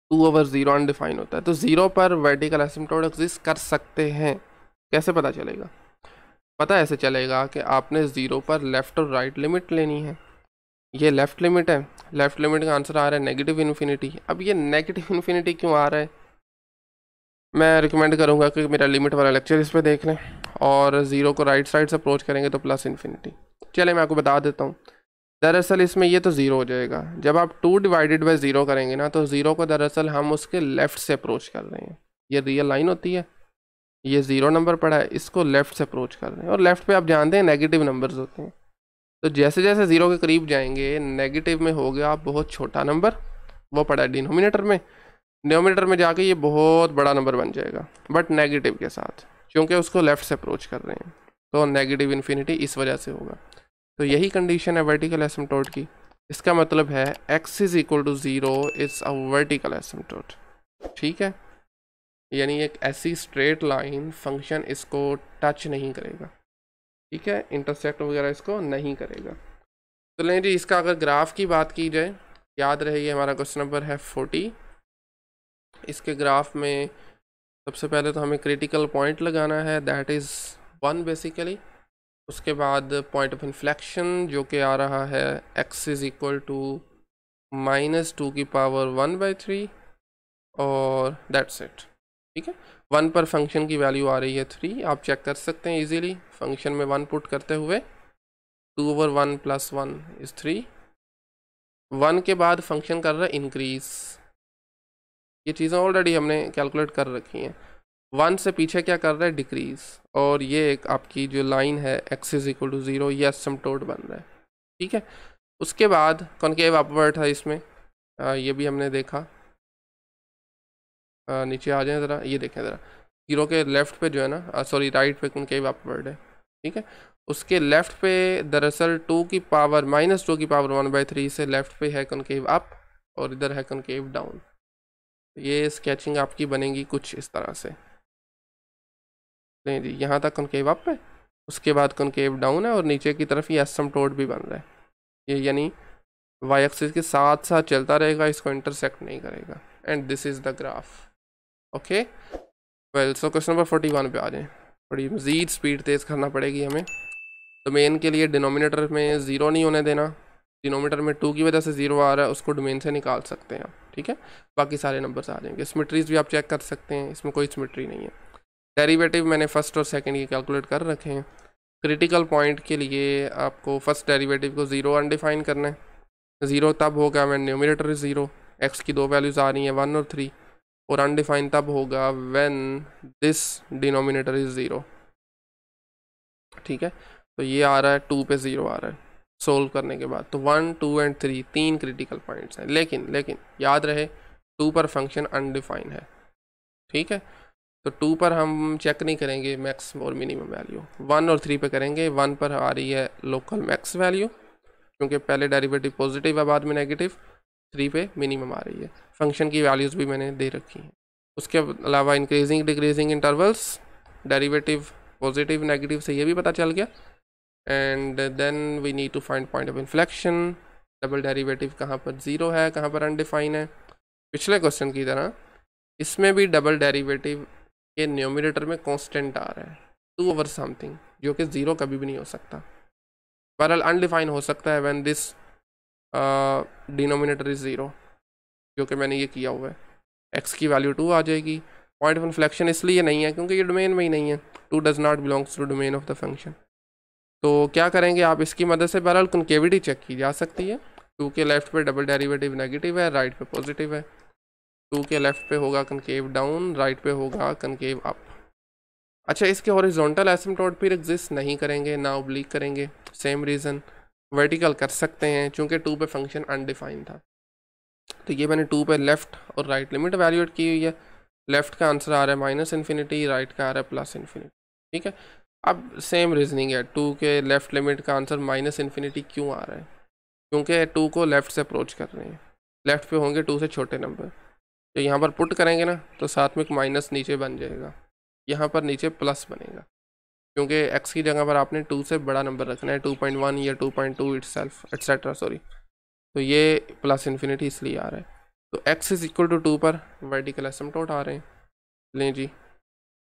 टू ओवर ज़ीरो अनडिफाइन होता है तो ज़ीरो पर वर्टिकल एसमटोड एग्जिस्ट कर सकते हैं कैसे पता चलेगा पता ऐसे चलेगा कि आपने ज़ीरो पर लेफ़्ट और राइट लिमिट लेनी है ये लेफ़्ट लिमिट है लेफ़्ट लिमिट का आंसर आ रहा है नेगेटिव इन्फिनिटी अब ये नेगेटिव इन्फिनिटी क्यों आ रहा है मैं रिकमेंड करूँगा कि मेरा लिमिट वाला लेक्चर इस पर देख लें और ज़ीरो को राइट साइड से अप्रोच करेंगे तो प्लस इन्फिनिटी चले मैं आपको बता देता हूँ दरअसल इसमें ये तो ज़ीरो हो जाएगा जब आप टू डिवाइडेड बाई ज़ीरो करेंगे ना तो ज़ीरो को दरअसल हम उसके लेफ़्ट से अप्रोच कर रहे हैं ये रियल लाइन होती है ये ज़ीरो नंबर पड़ा है इसको लेफ़्ट से अप्रोच कर रहे हैं और लेफ़्ट पे आप जानते हैं नेगेटिव नंबर्स होते हैं तो जैसे जैसे ज़ीरो के करीब जाएंगे नेगेटिव में हो गया बहुत छोटा नंबर वो पड़ा डिनोमिनेटर में डिनोमिनेटर में जाके ये बहुत बड़ा नंबर बन जाएगा बट नेगेटिव के साथ क्योंकि उसको लेफ़्ट से अप्रोच कर रहे हैं तो नेगेटिव इन्फिनिटी इस वजह से होगा तो यही कंडीशन है वर्टिकल एसमटोट की इसका मतलब है x is equal to zero is a vertical asymptote ठीक है यानी एक ऐसी स्ट्रेट लाइन फंक्शन इसको टच नहीं करेगा ठीक है इंटरसेक्ट वगैरह इसको नहीं करेगा तो लें जी इसका अगर ग्राफ की बात की जाए याद रहेगी हमारा क्वेश्चन नंबर है फोर्टी इसके ग्राफ में सबसे पहले तो हमें क्रिटिकल पॉइंट लगाना है दैट इज़ वन बेसिकली उसके बाद पॉइंट ऑफ इन्फ्लेक्शन जो कि आ रहा है x is equal to minus two की पावर वन बाई थ्री और दैट्स इट ठीक है वन पर फंक्शन की वैल्यू आ रही है थ्री आप चेक कर सकते हैं इजीली फंक्शन में वन पुट करते हुए two over one plus one is three one के बाद फंक्शन कर रहा है इंक्रीज ये चीज़ें ऑलरेडी हमने कैलकुलेट कर रखी हैं वन से पीछे क्या कर रहा है डिक्रीज और ये एक आपकी जो लाइन है x is equal to zero ये टोट बन रहा है ठीक है उसके बाद कौन के अपवर्ट है इसमें आ, ये भी हमने देखा नीचे आ जाएँ ज़रा ये देखें ज़रा जीरो के लेफ़्ट पे जो है ना सॉरी राइट पे उनके भी वर्ड है ठीक है उसके लेफ़्ट पे दरअसल टू की पावर माइनस टू की पावर वन बाई थ्री से लेफ़्ट पे है कनकेव अप और इधर है कनकेव डाउन ये स्केचिंग आपकी बनेगी कुछ इस तरह से नहीं जी यहाँ तक कनकेव अप है उसके बाद कनकेव डाउन है और नीचे की तरफ ये एसम टोड भी बन रहा है ये यानी वाई एक्सिस के साथ साथ चलता रहेगा इसको इंटरसेक्ट नहीं करेगा and this is the graph okay well so question number forty one पे आ जाएँ थोड़ी मज़ीद स्पीड तेज़ करना पड़ेगी हमें डोमेन के लिए डिनोमिनेटर में ज़ीरो नहीं होने देना डिनोमीटर में टू की वजह से ज़ीरो आ रहा है उसको डोमेन से निकाल सकते हैं आप ठीक है बाकी सारे नंबर्स आ जाएंगे स्मिट्रीज भी आप चेक कर सकते हैं इसमें कोई स्मिट्री नहीं है डेरिवेटिव मैंने फ़र्स्ट और सेकंड ये कैलकुलेट कर रखे हैं क्रिटिकल पॉइंट के लिए आपको फर्स्ट डेरीवेटिव को ज़ीरो अनडिफाइन करना है ज़ीरो तब होगा मैं न्यूमिनेटर ज़ीरो एक्स की दो वैल्यूज़ आ रही हैं वन और थ्री और अनडिफाइन तब होगा when this denominator is zero ठीक है तो ये आ रहा है टू पे ज़ीरो आ रहा है सोल्व करने के बाद तो वन टू एंड थ्री तीन क्रिटिकल पॉइंट्स हैं लेकिन लेकिन याद रहे टू पर फंक्शन अनडिफाइन है ठीक है तो टू पर हम चेक नहीं करेंगे मैक्स और मिनिमम वैल्यू वन और थ्री पे करेंगे वन पर आ रही है लोकल मैक्स वैल्यू क्योंकि पहले डेरिवेटिव पॉजिटिव है बाद में नेगेटिव थ्री पे मिनिमम आ रही है फंक्शन की वैल्यूज़ भी मैंने दे रखी हैं उसके अलावा increasing decreasing intervals derivative positive negative से ये भी पता चल गया and then we need to find point of inflection double derivative कहाँ पर ज़ीरो है कहाँ पर अनडिफाइन है पिछले क्वेश्चन की तरह इसमें भी डबल डेरिवेटिव के न्योमिनेटर में कॉन्स्टेंट आ रहा है टू ओवर समथिंग जो कि ज़ीरो कभी भी नहीं हो सकता बहरहाल अनडिफाइन हो सकता है when this denominator is zero जो कि मैंने ये किया हुआ है एक्स की वैल्यू टू आ जाएगी पॉइंट ऑफ फ्लैक्शन इसलिए नहीं है क्योंकि ये डोमेन में ही नहीं है two does not belongs to domain of the function तो क्या करेंगे आप इसकी मदद से बहरहाल कनकेविटी चेक की जा सकती है टू के लेफ्ट पे डबल डेरिवेटिव नेगेटिव है राइट पे पॉजिटिव है टू के लेफ्ट पे होगा कनकेव डाउन राइट पे होगा कनकेव अप अच्छा इसके हॉरिजॉन्टल एसिम्टोट फिर एग्जिस्ट नहीं करेंगे ना उब्लिक करेंगे सेम रीज़न वर्टिकल कर सकते हैं चूँकि टू पे फंक्शन अनडिफाइन था तो ये मैंने टू पे लेफ़्ट और राइट लिमिट वैल्यूएट की हुई है लेफ़्ट का आंसर आ रहा है माइनस इन्फिनिटी राइट का आ रहा है प्लस इन्फिनिटी ठीक है अब सेम रीजनिंग है टू के लेफ़्ट लिमिट का आंसर माइनस इन्फिनिटी क्यों आ रहा है क्योंकि टू को लेफ़्ट से अप्रोच कर रहे हैं लेफ़्ट पे होंगे टू से छोटे नंबर तो यहाँ पर पुट करेंगे ना तो साथ में एक माइनस नीचे बन जाएगा यहाँ पर नीचे प्लस बनेगा क्योंकि एक्स की जगह पर आपने टू से बड़ा नंबर रखना है टू पॉइंट वन या two point two itself etcetera sorry तो ये प्लस इन्फिनिटी इसलिए आ रहा है तो x is equal to two पर वर्टिकल टोट आ रहे हैं लें जी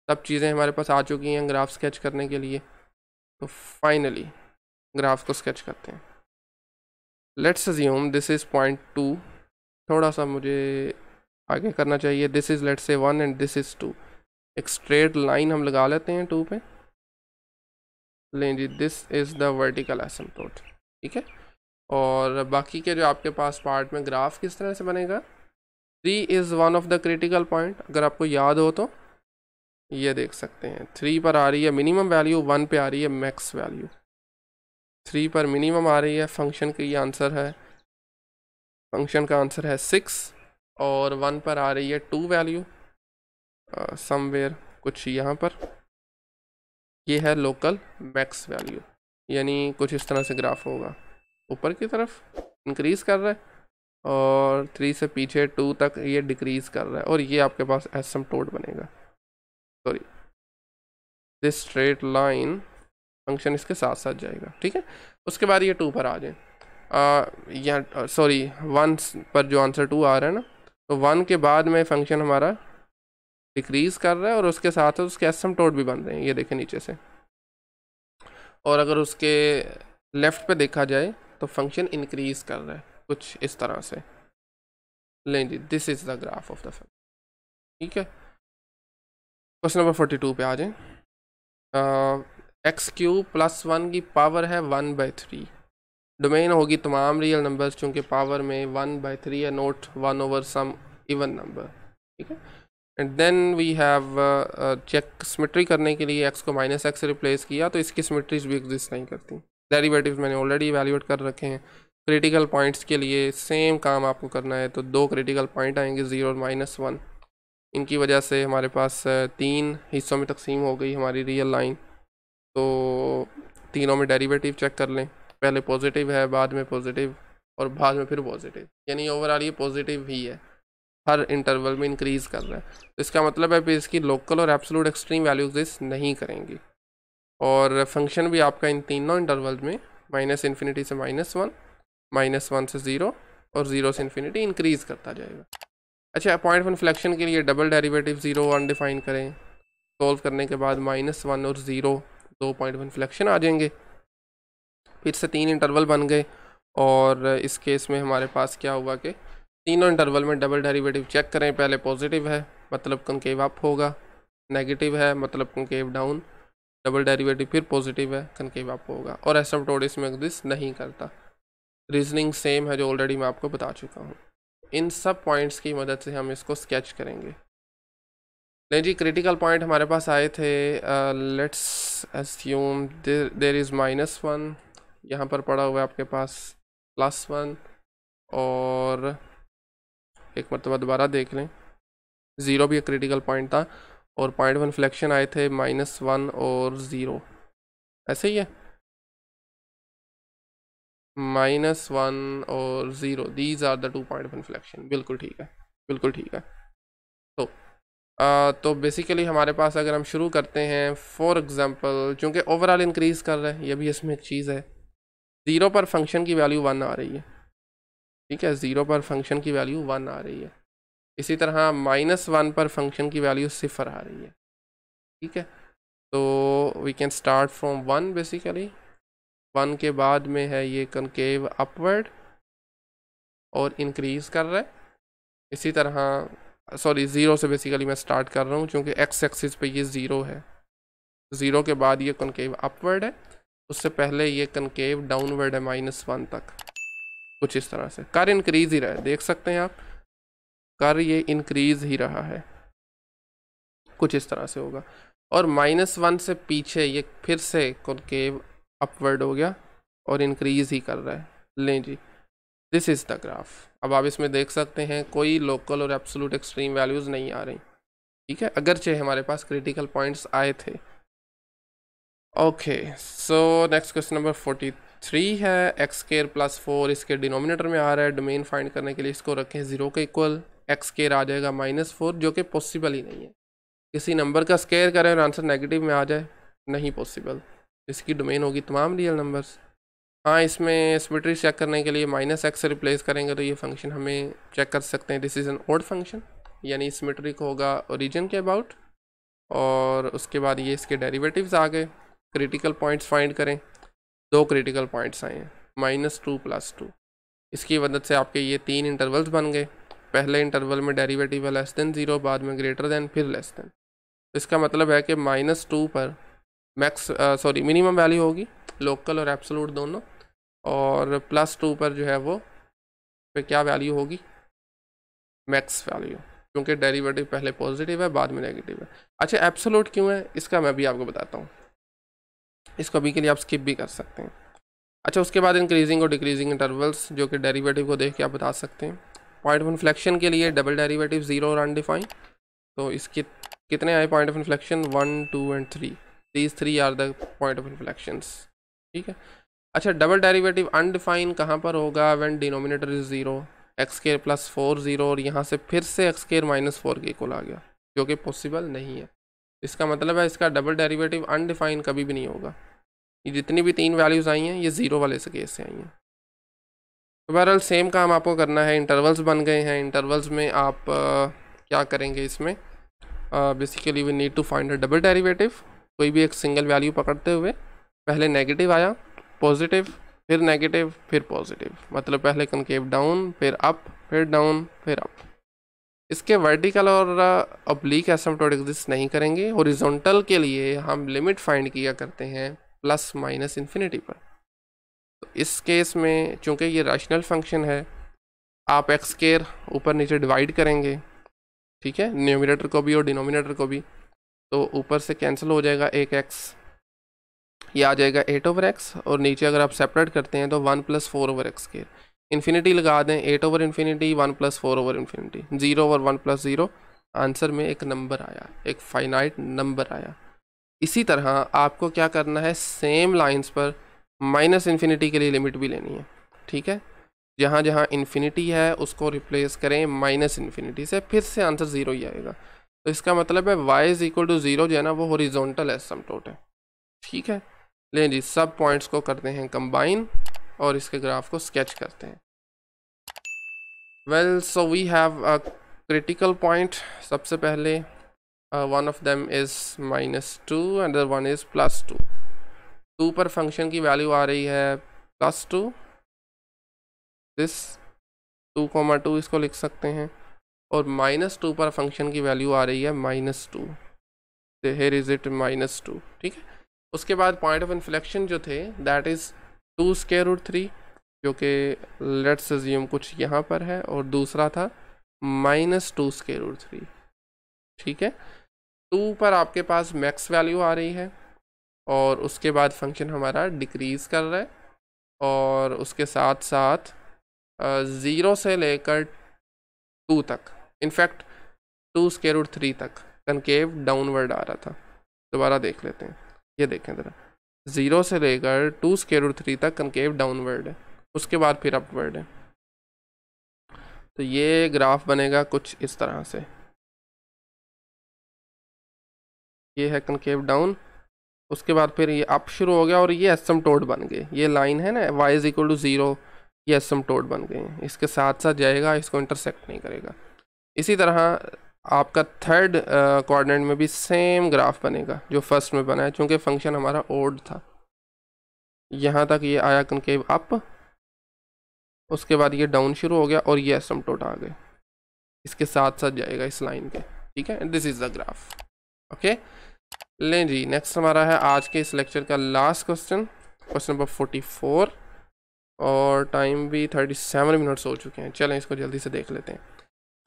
सब चीज़ें हमारे पास आ चुकी हैं ग्राफ स्केच करने के लिए तो फाइनली ग्राफ को स्केच करते हैं let's zoom this is point two थोड़ा सा मुझे आगे करना चाहिए this is let's a one and this is two एक स्ट्रेट लाइन हम लगा लेते हैं टू पे लें जी this is the vertical asymptote ठीक है और बाकी के जो आपके पास पार्ट में ग्राफ किस तरह से बनेगा three is one of the critical point अगर आपको याद हो तो ये देख सकते हैं थ्री पर आ रही है मिनिमम वैल्यू वन पे आ रही है मैक्स वैल्यू थ्री पर मिनिमम आ रही है फंक्शन की आंसर है फंक्शन का आंसर है सिक्स और वन पर आ रही है टू वैल्यू समवेयर कुछ यहाँ पर ये है लोकल मैक्स वैल्यू यानी कुछ इस तरह से ग्राफ होगा ऊपर की तरफ इंक्रीज़ कर रहा है और थ्री से पीछे टू तक ये डिक्रीज़ कर रहा है और ये आपके पास एसम टोट बनेगा sorry this straight line function इसके साथ साथ जाएगा ठीक है उसके बाद ये टू पर आ जाए या सॉरी वन पर जो आंसर टू आ रहा है ना तो वन के बाद में फंक्शन हमारा डिक्रीज़ कर रहा है और उसके साथ उसके एसम टोट भी बन रहे हैं ये देखें नीचे से और अगर उसके लेफ़्ट पे देखा जाए तो फंक्शन इंक्रीज़ कर रहा है कुछ इस तरह से लें जी this is the graph of the function ठीक है क्वेश्चन नंबर फोर्टी टू पे आ जाए एक्स क्यू प्लस वन की पावर है वन बाई थ्री डोमेन होगी तमाम रियल नंबर्स चूँकि पावर में वन बाई थ्री या not one over some even number ठीक है and then we have check symmetry करने के लिए एक्स को माइनस एक्स रिप्लेस किया तो इसकी सिमेट्रीज भी एग्जिस्ट नहीं करती डेरिवेटिव्स मैंने ऑलरेडी वैल्यूएट कर रखे हैं क्रिटिकल पॉइंट्स के लिए सेम काम आपको करना है तो दो क्रिटिकल पॉइंट आएंगे ज़ीरो और माइनस वन इनकी वजह से हमारे पास uh, तीन हिस्सों में तकसीम हो गई हमारी रियल लाइन तो तीनों में डेरिवेटिव चेक कर लें पहले पॉजिटिव है बाद में पॉजिटिव और बाद में फिर पॉजिटिव यानी ओवरऑल ये पॉजिटिव ही है हर इंटरवल में इंक्रीज़ कर रहा है तो इसका मतलब है फिर इसकी लोकल और एब्सोलूट एक्सट्रीम वैल्यू एग्जिस्ट नहीं करेंगी और फंक्शन भी आपका इन तीनों इंटरवल में माइनस इन्फिनिटी से माइनस वन माइनस वन से ज़ीरो और ज़ीरो से इन्फिनिटी इंक्रीज़ करता जाएगा अच्छा पॉइंट वन फ्लैक्शन के लिए double derivative zero undefine करें सोल्व करने के बाद माइनस वन और ज़ीरो दो पॉइंट वन फ्लैक्शन आ जाएंगे फिर से तीन इंटरवल बन गए और इस केस में हमारे पास क्या हुआ कि तीनों इंटरवल में डबल डेरिवेटिव चेक करें पहले पॉजिटिव है मतलब कंकेव अप होगा नेगेटिव है मतलब कंकेव डाउन डबल डेरिवेटिव फिर पॉजिटिव है कंकेव अप होगा और एसम्टोड इसमें एग्जिस्ट नहीं करता रीजनिंग सेम है जो ऑलरेडी मैं आपको बता चुका हूँ इन सब पॉइंट्स की मदद से हम इसको स्केच करेंगे नहीं जी क्रिटिकल पॉइंट हमारे पास आए थे let's assume there is minus one यहाँ पर पड़ा हुआ है आपके पास प्लस वन और एक मरतबा तो दोबारा देख लें ज़ीरो भी एक क्रिटिकल पॉइंट था और पॉइंट वन फ्लैक्शन आए थे माइनस वन और ज़ीरो ऐसे ही है माइनस वन और zero these are the two point one flection बिल्कुल ठीक है बिल्कुल ठीक है तो आ, तो बेसिकली हमारे पास अगर हम शुरू करते हैं फॉर एग्ज़ाम्पल चूँकि ओवरऑल इंक्रीज़ कर रहे हैं ये भी इसमें एक चीज़ है ज़ीरो पर फंक्शन की वैल्यू वन आ रही है ठीक है ज़ीरो पर फंक्शन की वैल्यू वन आ रही है इसी तरह माइनस वन पर फंक्शन की वैल्यू सिफर आ रही है ठीक है तो we can start from one basically one के बाद में है ये कनकेव अपवर्ड और इंक्रीज़ कर रहा है इसी तरह सॉरी ज़ीरो से बेसिकली मैं स्टार्ट कर रहा हूँ क्योंकि एक्स एक्सिस पे ये ज़ीरो है ज़ीरो के बाद ये कनकेव अपवर्ड है उससे पहले ये कनकेव डाउनवर्ड है माइनस वन तक कुछ इस तरह से कर इंक्रीज ही रहा है देख सकते हैं आप कर ये इंक्रीज ही रहा है कुछ इस तरह से होगा और माइनस वन से पीछे ये फिर से कॉन्केव अपवर्ड हो गया और इंक्रीज ही कर रहा है लें जी दिस इज़ द ग्राफ अब आप इसमें देख सकते हैं कोई लोकल और एब्सोलूट एक्सट्रीम वैल्यूज़ नहीं आ रही ठीक है अगरचे हमारे पास क्रिटिकल पॉइंट्स आए थे okay so next question number forty three है एक्स केयर प्लस फोर इसके डिनोमिनेटर में आ रहा है डोमेन फाइंड करने के लिए इसको रखें ज़ीरो के इक्वल एक्स केयर आ जाएगा माइनस फोर जो कि पॉसिबल ही नहीं है किसी नंबर का स्केयर करें और आंसर नेगेटिव में आ जाए नहीं पॉसिबल इसकी डोमेन होगी तमाम रियल नंबर्स हाँ इसमें स्मिट्री चेक करने के लिए माइनस एक्स से रिप्लेस करेंगे तो ये फंक्शन हमें चेक कर सकते हैं this is an old function यानी को होगा ओरिजिन के अबाउट और उसके बाद ये इसके डेरिवेटिव्स आ गए क्रिटिकल पॉइंट्स फाइंड करें दो क्रिटिकल पॉइंट्स आए हैं माइनस टू प्लस टू इसकी मदद से आपके ये तीन इंटरवल्स बन गए पहले इंटरवल में डेरिवेटिव है लेस देन ज़ीरो बाद में ग्रेटर देन फिर लेस देन इसका मतलब है कि माइनस टू पर मैक्स सॉरी मिनिमम वैल्यू होगी लोकल और एब्सोलूट दोनों और प्लस टू पर जो है वो पे क्या वैल्यू होगी मैक्स वैल्यू क्योंकि डेरिवेटिव पहले पॉजिटिव है बाद में नेगेटिव है अच्छा एब्सोलूट क्यों है इसका मैं भी आपको बताता हूँ इसको अभी के लिए आप स्किप भी कर सकते हैं अच्छा उसके बाद इंक्रीजिंग और डिक्रीजिंग इंटरवल्स जो कि डेरिवेटिव को देख के आप बता सकते हैं पॉइंट ऑफ इन्फ्लेक्शन के लिए डबल डेरिवेटिव ज़ीरो और अनडिफाइन तो इसके कितने आए point of inflection one two and three these three are the point of inflection ठीक है अच्छा डबल डेरीवेटिव अनडिफाइन कहाँ पर होगा one denominator is zero x square plus four zero और यहाँ से फिर से एक्स केयर माइनस फोर के कोल आ गया जो कि पॉसिबल नहीं है इसका मतलब है इसका डबल डेरिवेटिव अनडिफाइन कभी भी नहीं होगा ये जितनी भी तीन वैल्यूज़ आई हैं ये ज़ीरो वाले से केस से आई हैं तो बहरहाल सेम काम आपको करना है इंटरवल्स बन गए हैं इंटरवल्स में आप आ, क्या करेंगे इसमें basically we need to find a double derivative कोई भी एक सिंगल वैल्यू पकड़ते हुए पहले नेगेटिव आया पॉजिटिव फिर नेगेटिव फिर पॉजिटिव मतलब पहले कनकेव डाउन फिर अप फिर डाउन फिर अप इसके वर्टिकल और ऑब्लिक एसमटोड एग्जिस्ट नहीं करेंगे हॉरिजॉन्टल के लिए हम लिमिट फाइंड किया करते हैं प्लस माइनस इन्फिनिटी पर तो इस केस में चूंकि ये रैशनल फंक्शन है आप एक्स केयर ऊपर नीचे डिवाइड करेंगे ठीक है न्यूमिनेटर को भी और डिनोमिनेटर को भी तो ऊपर से कैंसिल हो जाएगा एक एक्स ये आ जाएगा एट ओवर एक्स और नीचे अगर आप सेपरेट करते हैं तो one plus four over x square infinity लगा दें eight over infinity one plus four over infinity zero over one plus zero answer में एक नंबर आया एक फाइनाइट नंबर आया इसी तरह आपको क्या करना है सेम लाइंस पर माइनस इन्फिनिटी के लिए लिमिट भी लेनी है ठीक है जहाँ जहाँ इन्फिनिटी है उसको रिप्लेस करें माइनस इन्फिनिटी से फिर से आंसर ज़ीरो ही आएगा तो इसका मतलब है y is equal to zero जो है ना वो हॉरिजॉन्टल है सम टोटल ठीक है लें जी सब पॉइंट्स को करते हैं कंबाइन और इसके ग्राफ को स्केच करते हैं well so we have a critical point सबसे पहले one of them is minus two and one is plus two two पर फंक्शन की वैल्यू आ रही है plus two this two comma two इसको लिख सकते हैं और माइनस टू पर फंक्शन की वैल्यू आ रही है minus two here is it minus two ठीक है उसके बाद पॉइंट ऑफ इन्फ्लेक्शन जो थे that is to square root three जो कि लेट्स जीम कुछ यहाँ पर है और दूसरा था minus two square root three ठीक है टू पर आपके पास मैक्स वैल्यू आ रही है और उसके बाद फंक्शन हमारा डिक्रीज़ कर रहा है और उसके साथ साथ ज़ीरो से लेकर टू तक in fact two square root three तक कनकेव डाउनवर्ड आ रहा था दोबारा देख लेते हैं ये देखें ज़रा ज़ीरो से लेकर टू स्केर थ्री तक कनकेव डाउनवर्ड है उसके बाद फिर अपवर्ड है तो ये ग्राफ बनेगा कुछ इस तरह से ये है कनकेव डाउन उसके बाद फिर ये अप शुरू हो गया और ये एसम टोड बन गए ये लाइन है ना y is equal to zero ये एसम टोड बन गए इसके साथ साथ जाएगा इसको इंटरसेक्ट नहीं करेगा इसी तरह आपका थर्ड कोऑर्डिनेट uh, में भी सेम ग्राफ बनेगा जो फर्स्ट में बना है क्योंकि फंक्शन हमारा ओड था यहाँ तक ये आया कनकेव अप उसके बाद ये डाउन शुरू हो गया और ये टोट आ गए इसके साथ साथ जाएगा इस लाइन के ठीक है this is the graph okay लें जी नेक्स्ट हमारा है आज के इस लेक्चर का last question question number forty four और टाइम भी थर्टी सेवन मिनट्स हो चुके हैं चलें इसको जल्दी से देख लेते हैं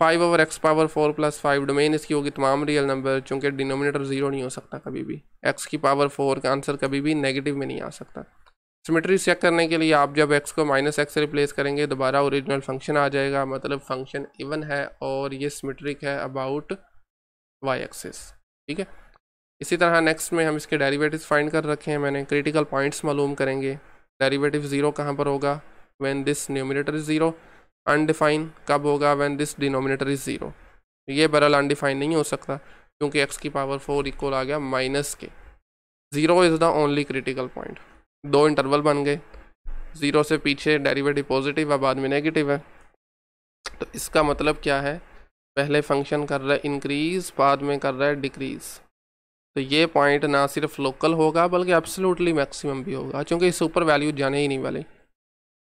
five over x power four plus five domain इसकी होगी तमाम रियल नंबर चूँकि डिनोमिनेटर ज़ीरो नहीं हो सकता कभी भी एक्स की पावर फोर का आंसर कभी भी नेगेटिव में नहीं आ सकता सिमेट्री चेक करने के लिए आप जब एक्स को माइनस एक्स रिप्लेस करेंगे दोबारा ओरिजिनल फंक्शन आ जाएगा मतलब फंक्शन इवन है और ये सिमेट्रिक है अबाउट वाई एक्सेस ठीक है इसी तरह नेक्स्ट में हम इसके डेरिवेटिव्स फाइंड कर रखे हैं मैंने क्रिटिकल पॉइंट्स मालूम करेंगे डेरिवेटिव ज़ीरो कहाँ पर होगा when this numerator is zero undefined कब होगा when this denominator is zero ये बरल अनडिफाइन नहीं हो सकता क्योंकि एक्स की पावर फोर इक्वल आ गया माइनस के zero is the only critical point दो इंटरवल बन गए ज़ीरो से पीछे डेरिवेटिव पॉजिटिव है बाद में नेगेटिव है तो इसका मतलब क्या है पहले फंक्शन कर रहा है इंक्रीज़ बाद में कर रहा है डिक्रीज़ तो ये पॉइंट ना सिर्फ लोकल होगा बल्कि एब्सोल्युटली मैक्सिमम भी होगा क्योंकि इस ऊपर वैल्यू जाने ही नहीं वाली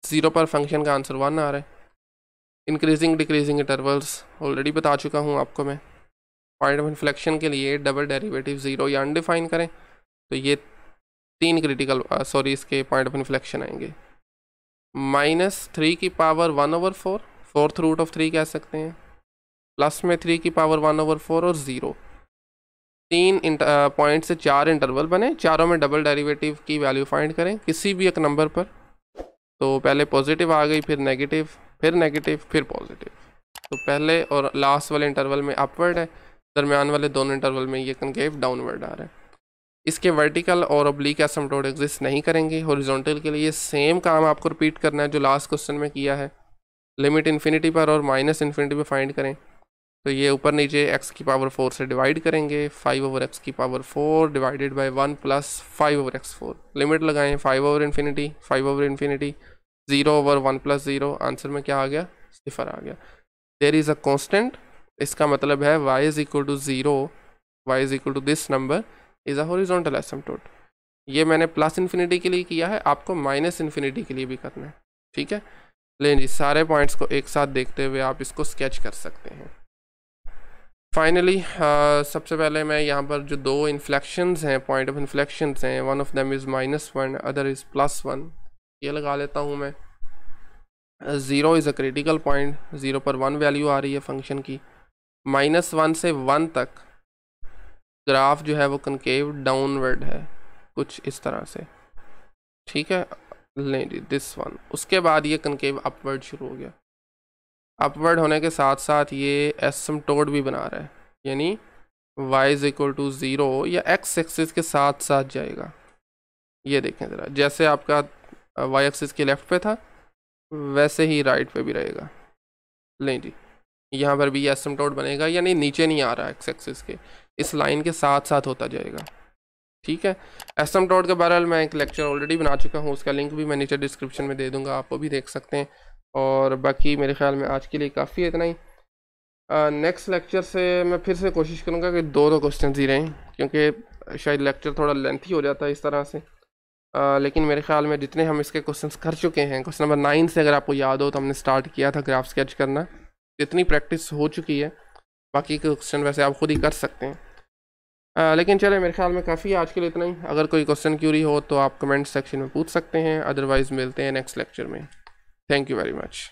ज़ीरो पर फंक्शन का आंसर वन आ रहा है इंक्रीजिंग डिक्रीजिंग इंटरवल्स ऑलरेडी बता चुका हूँ आपको मैं पॉइंट ऑफ इन्फ्लेक्शन के लिए डबल डेरिवेटिव ज़ीरो या अनडिफाइन करें तो ये तीन क्रिटिकल सॉरी uh, इसके पॉइंट ऑफ इन्फ्लेक्शन आएंगे माइनस थ्री की power one over four fourth root of three कह सकते हैं प्लस में थ्री की पावर वन ओवर फोर और ज़ीरो तीन पॉइंट uh, से चार इंटरवल बने चारों में डबल डेरिवेटिव की वैल्यू फाइंड करें किसी भी एक नंबर पर तो पहले पॉजिटिव आ गई फिर नेगेटिव फिर नेगेटिव फिर पॉजिटिव तो पहले और लास्ट वाले इंटरवल में अपवर्ड है दरमियान वाले दोनों इंटरवल में ये कनकेव डाउनवर्ड आ रहा है इसके वर्टिकल और ओब्लिक टोड एग्जिस्ट नहीं करेंगे हॉरिजॉन्टल के लिए सेम काम आपको रिपीट करना है जो लास्ट क्वेश्चन में किया है लिमिट इन्फिनिटी पर और माइनस इन्फिनिटी पर फाइंड करें तो ये ऊपर नीचे एक्स की पावर फोर से डिवाइड करेंगे फाइव ओवर एक्स की power four divided by one plus five over x four limit लगाएं five over infinity five over infinity zero over one plus zero answer में क्या आ गया सिफर आ गया देर इज़ अ कॉन्स्टेंट इसका मतलब है y is equal to zero y is equal to this number is a एसम asymptote ये मैंने प्लस इन्फिनिटी के लिए किया है आपको माइनस इन्फिनिटी के लिए भी करना है ठीक है लेकिन जी सारे पॉइंट्स को एक साथ देखते हुए आप इसको स्केच कर सकते हैं फाइनली uh, सबसे पहले मैं यहाँ पर जो दो इन्फ्लेक्शन हैं पॉइंट ऑफ इन्फ्लेक्शन हैं one of them is minus one other is plus one ये लगा लेता हूँ मैं zero is a critical point zero पर वन वैल्यू आ रही है फंक्शन की माइनस वन से वन तक ग्राफ जो है वो कनकेव डाउनवर्ड है कुछ इस तरह से ठीक है नहीं जी दिस वन उसके बाद ये कनकेव अपवर्ड शुरू हो गया अपवर्ड होने के साथ साथ ये एसम टोड भी बना रहा है यानी y is equal to zero या x एक्सिस के साथ साथ जाएगा ये देखें ज़रा जैसे आपका वाई एक्सिस के लेफ़्ट पे था वैसे ही राइट पे भी रहेगा नहीं जी यहाँ पर भी ये एसम डॉट बनेगा यानी नीचे नहीं आ रहा एक्स एक्सिस के इस लाइन के साथ साथ होता जाएगा ठीक है एसम डॉट के बहरहाल मैं एक लेक्चर ऑलरेडी बना चुका हूँ उसका लिंक भी मैं नीचे डिस्क्रिप्शन में दे दूँगा आप वो भी देख सकते हैं और बाकी मेरे ख्याल में आज के लिए काफ़ी है इतना ही नेक्स्ट लेक्चर से मैं फिर से कोशिश करूँगा कि दो दो क्वेश्चन ही रहें क्योंकि शायद लेक्चर थोड़ा लेंथी हो जाता है इस तरह से आ, लेकिन मेरे ख्याल में जितने हम इसके क्वेश्चन कर चुके हैं क्वेश्चन नंबर नाइन से अगर आपको याद हो तो हमने स्टार्ट किया था ग्राफ स्केच करना जितनी प्रैक्टिस हो चुकी है बाकी के क्वेश्चन वैसे आप खुद ही कर सकते हैं आ, लेकिन चले मेरे ख्याल में काफ़ी आज के लिए इतना ही अगर कोई क्वेश्चन क्यूरी हो तो आप कमेंट सेक्शन में पूछ सकते हैं अदरवाइज़ मिलते हैं नेक्स्ट लेक्चर में थैंक यू वेरी मच